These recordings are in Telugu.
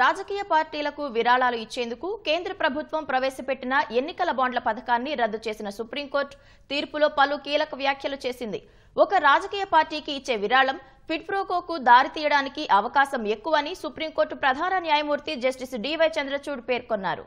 రాజకీయ పార్టీలకు విరాళాలు ఇచ్చేందుకు కేంద్ర ప్రభుత్వం ప్రవేశపెట్టిన ఎన్నికల బాండ్ల పథకాన్ని రద్దు చేసిన సుప్రీంకోర్టు తీర్పులో పలు కీలక వ్యాఖ్యలు చేసింది ఒక రాజకీయ పార్టీకి ఇచ్చే విరాళం ఫిట్ప్రోకోకు దారితీయడానికి అవకాశం ఎక్కువని సుప్రీంకోర్టు ప్రధాన న్యాయమూర్తి జస్టిస్ డివై చంద్రచూడ్ పేర్కొన్నారు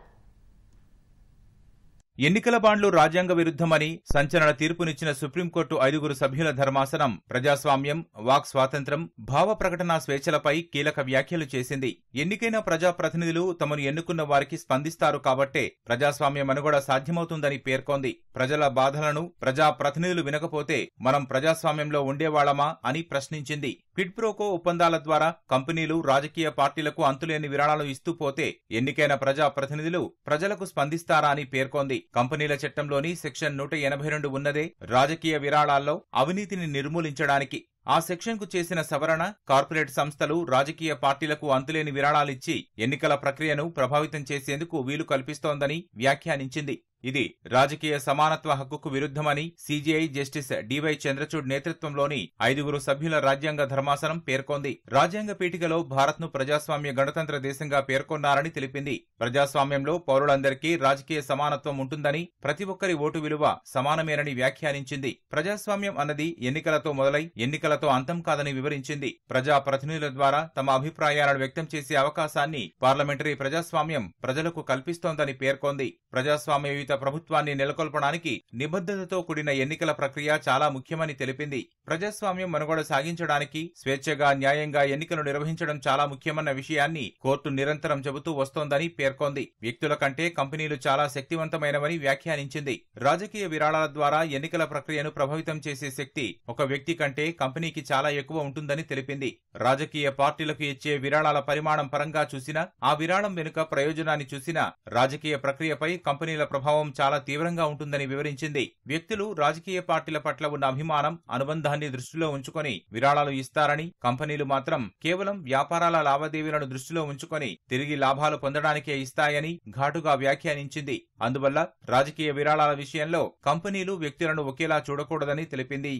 ఎన్నికల బాండ్లు రాజ్యాంగ విరుద్ధమని సంచలన తీర్పునిచ్చిన సుప్రీంకోర్టు ఐదుగురు సభ్యుల ధర్మాసనం ప్రజాస్వామ్యం వాక్ స్వాతంత్ర్యం భావ ప్రకటన స్వేచ్ఛలపై కీలక వ్యాఖ్యలు చేసింది ఎన్నికైన ప్రజాప్రతినిధులు తమను ఎన్నుకున్న వారికి స్పందిస్తారు కాబట్టే ప్రజాస్వామ్యం మనుగడ సాధ్యమవుతుందని పేర్కొంది ప్రజల బాధలను ప్రజాప్రతినిధులు వినకపోతే మనం ప్రజాస్వామ్యంలో ఉండేవాళ్లమా అని ప్రశ్నించింది పిడ్ ప్రోకో ఒప్పందాల ద్వారా కంపెనీలు రాజకీయ పార్టీలకు అంతులేని విరాళాలు ఇస్తూ పోతే ఎన్నికైన ప్రజాప్రతినిధులు ప్రజలకు స్పందిస్తారా అని పేర్కొంది కంపెనీల చట్టంలోని సెక్షన్ నూట ఎనభై రెండు ఉన్నదే రాజకీయ విరాళాల్లో అవినీతిని నిర్మూలించడానికి ఆ సెక్షన్కు చేసిన సవరణ కార్పొరేట్ సంస్థలు రాజకీయ పార్టీలకు అంతులేని విరాళాలిచ్చి ఎన్నికల ప్రక్రియను ప్రభావితం చేసేందుకు వీలు కల్పిస్తోందని వ్యాఖ్యానించింది ఇది రాజకీయ సమానత్వ హక్కుకు విరుద్ధమని సీజీఐ జస్టిస్ డివై చంద్రచూడ్ నేతృత్వంలోని ఐదుగురు సభ్యుల రాజ్యాంగ ధర్మాసనం పేర్కొంది రాజ్యాంగ పీఠికలో భారత్ను ప్రజాస్వామ్య గణతంత్ర దేశంగా పేర్కొన్నారని తెలిపింది ప్రజాస్వామ్యంలో పౌరులందరికీ రాజకీయ సమానత్వం ఉంటుందని ప్రతి ఒక్కరి ఓటు విలువ సమానమేనని వ్యాఖ్యానించింది ప్రజాస్వామ్యం అన్నది ఎన్నికలతో మొదలై ఎన్నికలతో అంతం కాదని వివరించింది ప్రజా ప్రతినిధుల ద్వారా తమ అభిప్రాయాలను వ్యక్తం చేసే అవకాశాన్ని పార్లమెంటరీ ప్రజాస్వామ్యం ప్రజలకు కల్పిస్తోందని పేర్కొంది ప్రజాస్వామ్యయుత ప్రభుత్వాన్ని నెలకొల్పడానికి నిబద్ధతతో కూడిన ఎన్నికల ప్రక్రియ చాలా ముఖ్యమని తెలిపింది ప్రజాస్వామ్యం మనుగడ సాగించడానికి స్వేచ్ఛగా న్యాయంగా ఎన్నికలు నిర్వహించడం చాలా ముఖ్యమన్న విషయాన్ని కోర్టు నిరంతరం చెబుతూ వస్తోందని పేర్కొంది వ్యక్తుల కంటే కంపెనీలు చాలా శక్తివంతమైనవని వ్యాఖ్యానించింది రాజకీయ విరాళాల ద్వారా ఎన్నికల ప్రక్రియను ప్రభావితం చేసే శక్తి ఒక వ్యక్తి కంటే కంపెనీకి చాలా ఎక్కువ ఉంటుందని తెలిపింది రాజకీయ పార్టీలకు ఇచ్చే విరాళాల పరిమాణం పరంగా చూసినా ఆ విరాళం వెనుక ప్రయోజనాన్ని చూసినా రాజకీయ ప్రక్రియపై కంపెనీల ప్రభావం ప్రభావం చాలా తీవ్రంగా ఉంటుందని వివరించింది వ్యక్తులు రాజకీయ పార్టీల పట్ల ఉన్న అభిమానం అనుబంధాన్ని దృష్టిలో ఉంచుకొని విరాళాలు ఇస్తారని కంపెనీలు మాత్రం కేవలం వ్యాపారాల లావాదేవీలను దృష్టిలో ఉంచుకొని తిరిగి లాభాలు పొందడానికే ఇస్తాయని ఘాటుగా వ్యాఖ్యానించింది అందువల్ల రాజకీయ విరాళాల విషయంలో కంపెనీలు వ్యక్తులను ఒకేలా చూడకూడదని తెలిపింది